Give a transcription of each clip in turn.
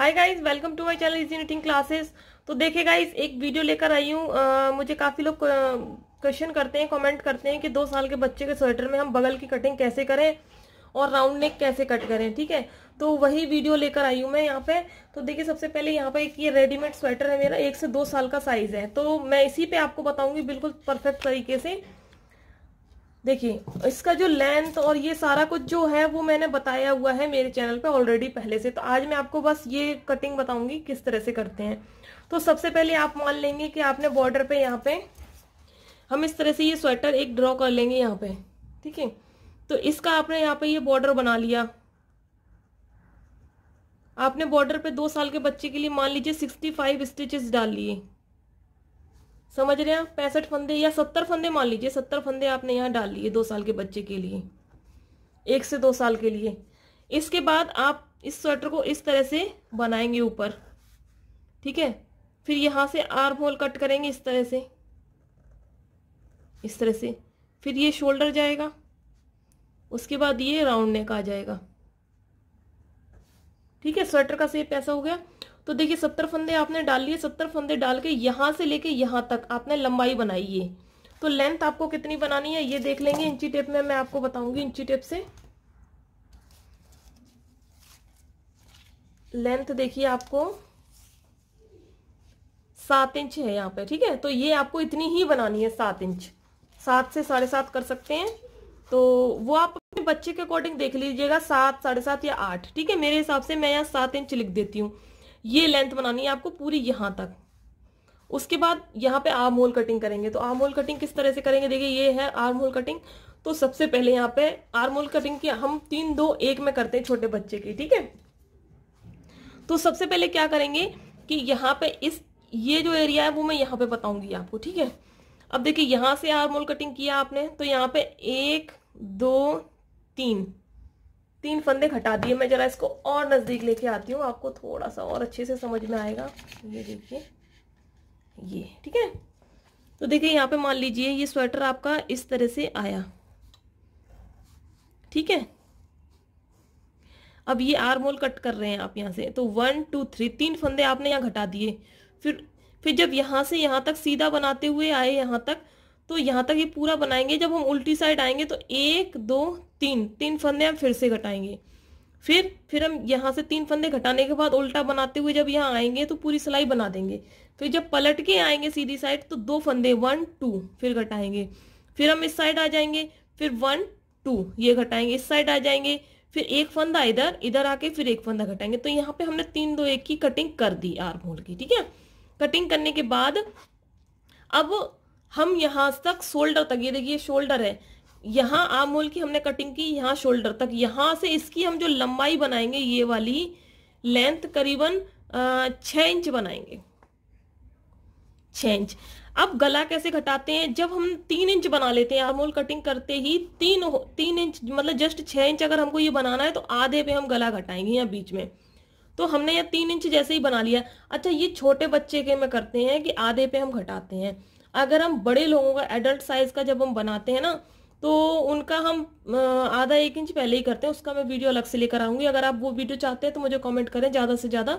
Hi guys welcome to my channel easy knitting classes तो देखिए guys एक video लेकर आई हूँ मुझे काफ़ी लोग क्वेश्चन करते हैं कमेंट करते हैं कि दो साल के बच्चे के स्वेटर में हम बगल की कटिंग कैसे करें और राउंड नेक कैसे कट करें ठीक है तो वही वीडियो लेकर आई हूँ मैं यहाँ पे तो देखिए सबसे पहले यहाँ पे एक ये रेडीमेड स्वेटर है मेरा एक से दो साल का साइज़ है तो मैं इसी पे आपको बताऊंगी बिल्कुल परफेक्ट तरीके से देखिए इसका जो लेंथ और ये सारा कुछ जो है वो मैंने बताया हुआ है मेरे चैनल पे ऑलरेडी पहले से तो आज मैं आपको बस ये कटिंग बताऊंगी किस तरह से करते हैं तो सबसे पहले आप मान लेंगे कि आपने बॉर्डर पे यहाँ पे हम इस तरह से ये स्वेटर एक ड्रॉ कर लेंगे यहाँ पे ठीक है तो इसका आपने यहाँ पे ये बॉर्डर बना लिया आपने बॉर्डर पे दो साल के बच्चे के लिए मान लीजिए सिक्सटी फाइव स्टिचेस डाल लिए समझ रहे हैं पैंसठ फंदे या सत्तर फंदे मान लीजिए सत्तर फंदे आपने यहाँ डाल लिए दो साल के बच्चे के लिए एक से दो साल के लिए इसके बाद आप इस स्वेटर को इस तरह से बनाएंगे ऊपर ठीक है फिर यहाँ से आर्म होल कट करेंगे इस तरह से इस तरह से फिर ये शोल्डर जाएगा उसके बाद ये राउंड नेक आ जाएगा ठीक है स्वेटर का सेप ऐसा हो गया तो देखिए सत्तर फंदे आपने डाल लिए सत्तर फंदे डाल के यहाँ से लेके यहाँ तक आपने लंबाई बनाई है तो लेंथ आपको कितनी बनानी है ये देख लेंगे इंची टेप में मैं आपको बताऊंगी इंची टेप से लेंथ देखिए आपको सात इंच है यहाँ पे ठीक है तो ये आपको इतनी ही बनानी है सात इंच सात से साढ़े सात कर सकते हैं तो वो आप अपने बच्चे के अकॉर्डिंग देख लीजिएगा सात साढ़े सात या आठ ठीक है मेरे हिसाब से मैं यहाँ सात इंच लिख देती हूँ ये लेंथ बनानी है आपको पूरी यहां तक उसके बाद यहाँ पे आर्म होल कटिंग करेंगे तो आर्म होल कटिंग किस तरह से करेंगे देखिए ये है आर्म होल कटिंग तो सबसे पहले यहाँ पे आर्म होल कटिंग की हम तीन दो एक में करते हैं छोटे बच्चे की ठीक है तो सबसे पहले क्या करेंगे कि यहाँ पे इस ये जो एरिया है वो मैं यहाँ पे बताऊंगी आपको ठीक है अब देखिए यहां से आर्म होल कटिंग किया आपने तो यहाँ पे एक दो तीन तीन फंदे घटा दिए मैं ज़रा इसको और नज़दीक लेके आती हूँ आपको थोड़ा सा और अच्छे से समझ में आएगा ये देखिए ये ठीक है तो देखिए यहाँ पे मान लीजिए ये स्वेटर आपका इस तरह से आया ठीक है अब ये आरमोल कट कर रहे हैं आप यहाँ से तो वन टू थ्री तीन फंदे आपने यहाँ घटा दिए फिर फिर जब यहाँ से यहाँ तक सीधा बनाते हुए आए यहाँ तक तो यहाँ तक ये पूरा बनाएंगे जब हम उल्टी साइड आएंगे तो एक दो तीन तीन फंदे हम फिर से घटाएंगे फिर फिर हम यहाँ से तीन फंदे घटाने के बाद उल्टा बनाते हुए जब यहाँ आएंगे तो पूरी सिलाई बना देंगे फिर तो जब पलट के आएंगे सीधी साइड तो दो फंदे वन टू फिर घटाएंगे फिर हम इस साइड आ जाएंगे फिर वन टू ये घटाएंगे इस साइड आ जाएंगे फिर एक फंदा इधर इधर आके फिर एक फंदा घटाएंगे तो यहाँ पे हमने तीन दो एक की कटिंग कर दी आर होल की ठीक है कटिंग करने के बाद अब हम यहाँ तक शोल्डर तक ये देखिए शोल्डर है यहाँ आम मोल की हमने कटिंग की यहाँ शोल्डर तक यहाँ से इसकी हम जो लंबाई बनाएंगे ये वाली लेंथ करीबन छः इंच बनाएंगे छः इंच अब गला कैसे घटाते हैं जब हम तीन इंच बना लेते हैं आमोल कटिंग करते ही तीन तीन इंच मतलब जस्ट छः इंच अगर हमको ये बनाना है तो आधे पे हम गला घटाएंगे यहाँ बीच में तो हमने ये तीन इंच जैसे ही बना लिया अच्छा ये छोटे बच्चे के में करते हैं कि आधे पे हम घटाते हैं अगर हम बड़े लोगों का एडल्ट साइज का जब हम बनाते हैं ना तो उनका हम आधा एक इंच पहले ही करते हैं उसका मैं वीडियो अलग से लेकर आऊंगी अगर आप वो वीडियो चाहते हैं तो मुझे कमेंट करें ज़्यादा से ज़्यादा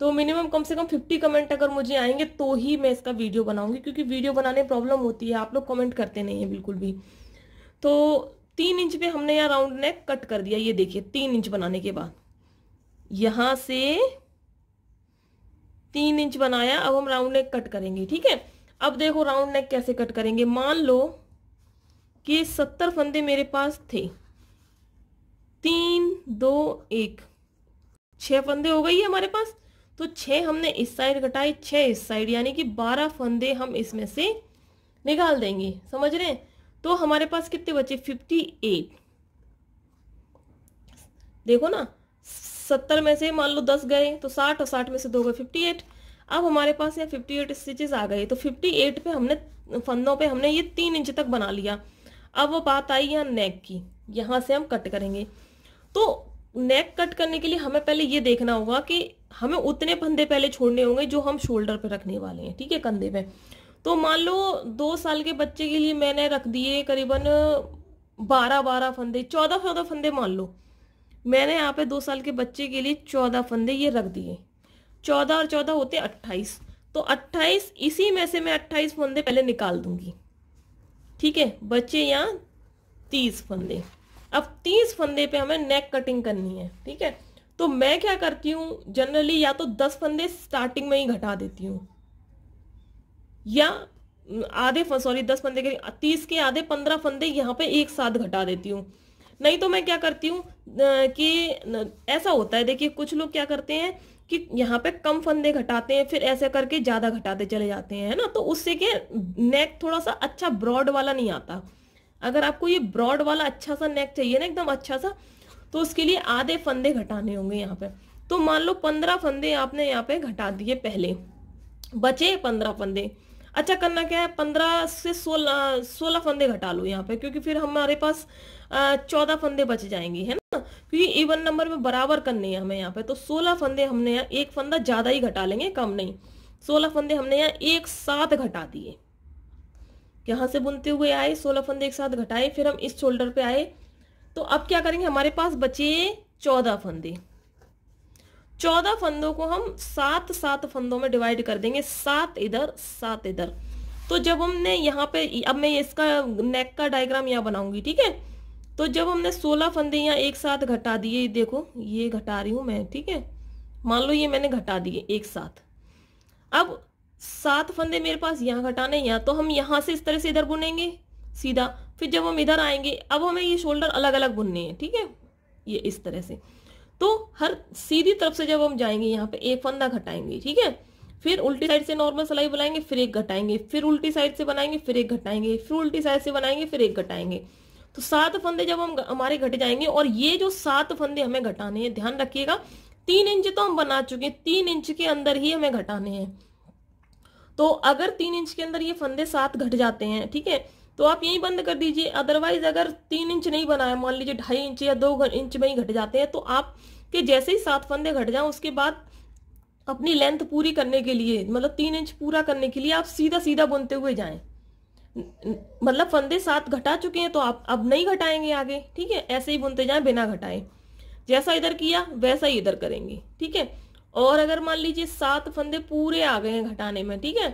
तो मिनिमम कम से कम फिफ्टी कमेंट अगर मुझे आएंगे तो ही मैं इसका वीडियो बनाऊंगी क्योंकि वीडियो बनाने प्रॉब्लम होती है आप लोग कमेंट करते नहीं है बिल्कुल भी तो तीन इंच पे हमने यहाँ राउंड नेक कट कर दिया ये देखिए तीन इंच बनाने के बाद यहां से तीन इंच बनाया अब हम राउंड नेक कट करेंगे ठीक है अब देखो राउंड नेक कैसे कट करेंगे मान लो कि सत्तर फंदे मेरे पास थे तीन दो एक छह फंदे हो गई है हमारे पास तो छह हमने इस साइड घटाई छह इस साइड यानी कि बारह फंदे हम इसमें से निकाल देंगे समझ रहे हैं तो हमारे पास कितने बचे फिफ्टी एट देखो ना सत्तर में से मान लो दस गए तो साठ और साठ में से दो गए फिफ्टी एट अब हमारे पास यहाँ फिफ्टी एट स्टिचेज आ गए तो फिफ्टी एट पे हमने फंदों पे हमने ये तीन इंच तक बना लिया अब वो बात आई यहाँ नेक की यहाँ से हम कट करेंगे तो नेक कट करने के लिए हमें पहले ये देखना होगा कि हमें उतने फंदे पहले छोड़ने होंगे जो हम शोल्डर पे रखने वाले हैं ठीक है कंधे पे तो मान लो दो साल के बच्चे के लिए मैंने रख दिए करीबन बारह बारह फंदे चौदह चौदह फंदे मान लो मैंने यहाँ पे दो साल के बच्चे के लिए चौदह फंदे ये रख दिए चौदह और चौदह होते अट्ठाईस तो अट्ठाईस इसी में से मैं अट्ठाईस फंदे पहले निकाल दूंगी ठीक है बच्चे यहाँ तीस फंदे अब तीस फंदे पे हमें नेक कटिंग करनी है ठीक है तो मैं क्या करती हूँ जनरली या तो दस फंदे स्टार्टिंग में ही घटा देती हूँ या आधे सॉरी दस फंदे के तीस के आधे पंद्रह फंदे यहाँ पे एक साथ घटा देती हूँ नहीं तो मैं क्या करती हूँ कि ऐसा होता है देखिए कुछ लोग क्या करते हैं कि यहाँ पे कम फंदे घटाते हैं फिर ऐसे करके ज़्यादा घटाते चले जाते हैं ना तो उससे क्या नेक थोड़ा सा अच्छा ब्रॉड वाला नहीं आता अगर आपको ये ब्रॉड वाला अच्छा सा नेक चाहिए ना एकदम अच्छा सा तो उसके लिए आधे फंदे घटाने होंगे यहाँ पे तो मान लो पंद्रह फंदे आपने यहाँ पे घटा दिए पहले बचे पंद्रह फंदे अच्छा करना क्या है पंद्रह से सोलह सोलह फंदे घटा लो यहाँ पे क्योंकि फिर हमारे पास चौदह फंदे बच जाएंगे है ना क्योंकि इवन नंबर में बराबर करने हैं हमें यहाँ पे तो सोलह फंदे हमने यहाँ एक फंदा ज़्यादा ही घटा लेंगे कम नहीं सोलह फंदे हमने यहाँ एक साथ घटा दिए यहां से बुनते हुए आए सोलह फंदे एक साथ घटाए फिर हम इस शोल्डर पे आए तो अब क्या करेंगे हमारे पास बचे चौदह फंदे चौदह फंदों को हम सात सात फंदों में डिवाइड कर देंगे सात इधर सात इधर तो जब हमने यहाँ पे अब मैं इसका नेक का डायग्राम यहाँ बनाऊंगी ठीक है तो जब हमने सोलह फंदे यहाँ एक साथ घटा दिए देखो ये घटा रही हूँ मैं ठीक है मान लो ये मैंने घटा दिए एक साथ अब सात फंदे मेरे पास यहाँ घटाने यहाँ तो हम यहाँ से इस तरह से इधर बुनेंगे सीधा फिर जब हम इधर आएंगे अब हमें ये शोल्डर अलग अलग बुनने हैं ठीक है ये इस तरह से तो हर सीधी तरफ से जब हम जाएंगे यहाँ पे एक फंदा घटाएंगे ठीक है फिर उल्टी साइड से नॉर्मल सलाई बनाएंगे फिर एक घटाएंगे फिर उल्टी साइड से बनाएंगे फिर एक घटाएंगे फिर उल्टी साइड से बनाएंगे फिर एक घटाएंगे तो सात फंदे जब हम हमारे घट जाएंगे और ये जो सात फंदे हमें घटाने हैं ध्यान रखिएगा तीन इंच तो हम बना चुके हैं तीन इंच के अंदर ही हमें घटाने हैं तो अगर तीन इंच के अंदर ये फंदे सात घट जाते हैं ठीक है तो आप यही बंद कर दीजिए अदरवाइज अगर तीन इंच नहीं बनाए मान लीजिए ढाई इंच या दो इंच में ही घट जाते हैं तो आप के जैसे ही सात फंदे घट जाएं उसके बाद अपनी लेंथ पूरी करने के लिए मतलब तीन इंच पूरा करने के लिए आप सीधा सीधा बुनते हुए जाएं मतलब फंदे सात घटा चुके हैं तो आप अब नहीं घटाएंगे आगे ठीक है ऐसे ही बुनते जाएं बिना घटाए जैसा इधर किया वैसा ही इधर करेंगे ठीक है और अगर मान लीजिए सात फंदे पूरे आ गए हैं घटाने में ठीक है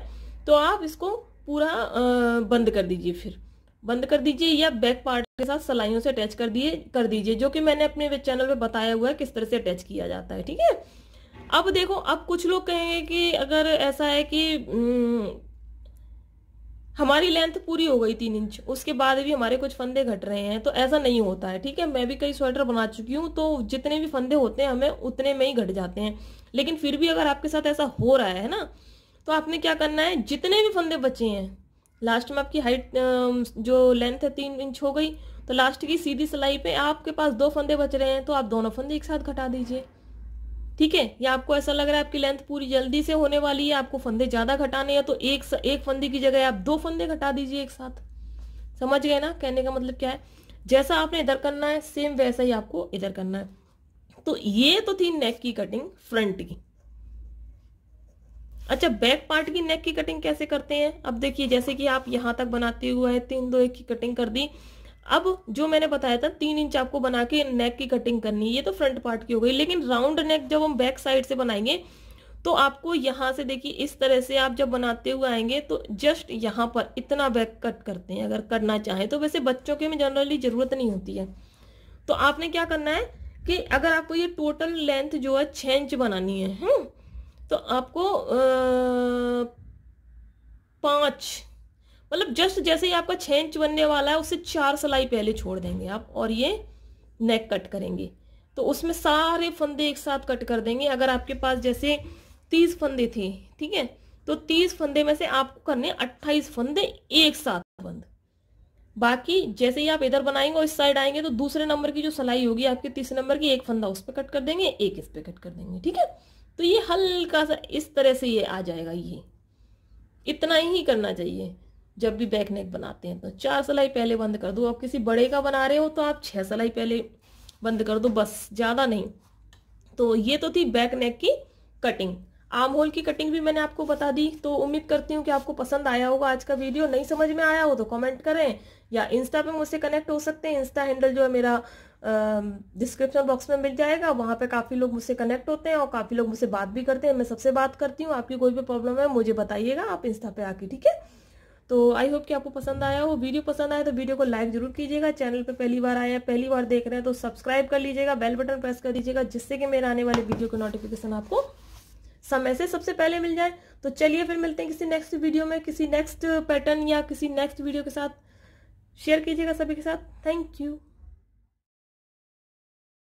तो आप इसको पूरा बंद कर दीजिए फिर बंद कर दीजिए या बैक पार्ट के साथ सलाइयों से अटैच कर दिए कर दीजिए जो कि मैंने अपने चैनल पे बताया हुआ है किस तरह से अटैच किया जाता है ठीक है अब देखो अब कुछ लोग कहेंगे कि अगर ऐसा है कि हम्म, हमारी लेंथ पूरी हो गई तीन इंच उसके बाद भी हमारे कुछ फंदे घट रहे हैं तो ऐसा नहीं होता है ठीक है मैं भी कई स्वेटर बना चुकी हूँ तो जितने भी फंदे होते हैं हमें उतने में ही घट जाते हैं लेकिन फिर भी अगर आपके साथ ऐसा हो रहा है ना तो आपने क्या करना है जितने भी फंदे बचे हैं लास्ट में आपकी हाइट जो लेंथ है तीन इंच हो गई तो लास्ट की सीधी सिलाई पे आपके पास दो फंदे बच रहे हैं तो आप दोनों फंदे एक साथ घटा दीजिए ठीक है या आपको ऐसा लग रहा है आपकी लेंथ पूरी जल्दी से होने वाली है आपको फंदे ज़्यादा घटाने हैं तो एक एक फंदे की जगह आप दो फंदे घटा दीजिए एक साथ समझ गए ना कहने का मतलब क्या है जैसा आपने इधर करना है सेम वैसा ही आपको इधर करना है तो ये तो थी नेक की कटिंग फ्रंट की अच्छा बैक पार्ट की नेक की कटिंग कैसे करते हैं अब देखिए जैसे कि आप यहाँ तक बनाते हुए तीन दो एक की कटिंग कर दी अब जो मैंने बताया था तीन इंच आपको बना के नेक की कटिंग करनी है ये तो फ्रंट पार्ट की हो गई लेकिन राउंड नेक जब हम बैक साइड से बनाएंगे तो आपको यहाँ से देखिए इस तरह से आप जब बनाते हुए आएंगे तो जस्ट यहाँ पर इतना बैक कट करते हैं अगर करना चाहें तो वैसे बच्चों के में जनरली ज़रूरत नहीं होती है तो आपने क्या करना है कि अगर आपको ये टोटल लेंथ जो है छः इंच बनानी है हुँ? हम्म, तो आपको पाँच मतलब जस्ट जैसे ही आपका छः इंच बनने वाला है उससे चार सिलाई पहले छोड़ देंगे आप और ये नेक कट करेंगे तो उसमें सारे फंदे एक साथ कट कर देंगे अगर आपके पास जैसे तीस फंदे थे ठीक है तो तीस फंदे में से आपको करने अट्ठाईस फंदे एक साथ बंद बाकी जैसे ही आप इधर बनाएंगे और इस साइड आएंगे तो दूसरे नंबर की जो सिलाई होगी आपके तीसरे नंबर की एक फंदा उस पर कट कर देंगे एक इस पर कट कर देंगे ठीक है तो ये हल्का सा इस तरह से ये आ जाएगा ये इतना ही करना चाहिए जब भी बैक नेक बनाते हैं तो चार सलाई पहले बंद कर दो आप किसी बड़े का बना रहे हो तो आप छह सलाई पहले बंद कर दो बस ज़्यादा नहीं तो ये तो थी बैक नेक की कटिंग आम होल की कटिंग भी मैंने आपको बता दी तो उम्मीद करती हूँ कि आपको पसंद आया होगा आज का वीडियो नहीं समझ में आया हो तो कमेंट करें या इंस्टा पे मुझसे कनेक्ट हो सकते हैं इंस्टा हैंडल जो है मेरा डिस्क्रिप्शन बॉक्स में मिल जाएगा वहाँ पे काफ़ी लोग मुझसे कनेक्ट होते हैं और काफ़ी लोग मुझसे बात भी करते हैं मैं सबसे बात करती हूँ आपकी कोई भी प्रॉब्लम है मुझे बताइएगा आप इंस्टा पे आके ठीक है तो आई होप कि आपको पसंद आया हो वीडियो पसंद आया तो वीडियो को लाइक जरूर कीजिएगा चैनल पर पहली बार आया पहली बार देख रहे हैं तो सब्सक्राइब कर लीजिएगा बेल बटन प्रेस कर दीजिएगा जिससे कि मेरे आने वाले वीडियो के नोटिफिकेशन आपको समय से सबसे पहले मिल जाए तो चलिए फिर मिलते हैं किसी नेक्स्ट वीडियो में किसी नेक्स्ट पैटर्न या किसी नेक्स्ट वीडियो के साथ शेयर कीजिएगा सभी के साथ थैंक यू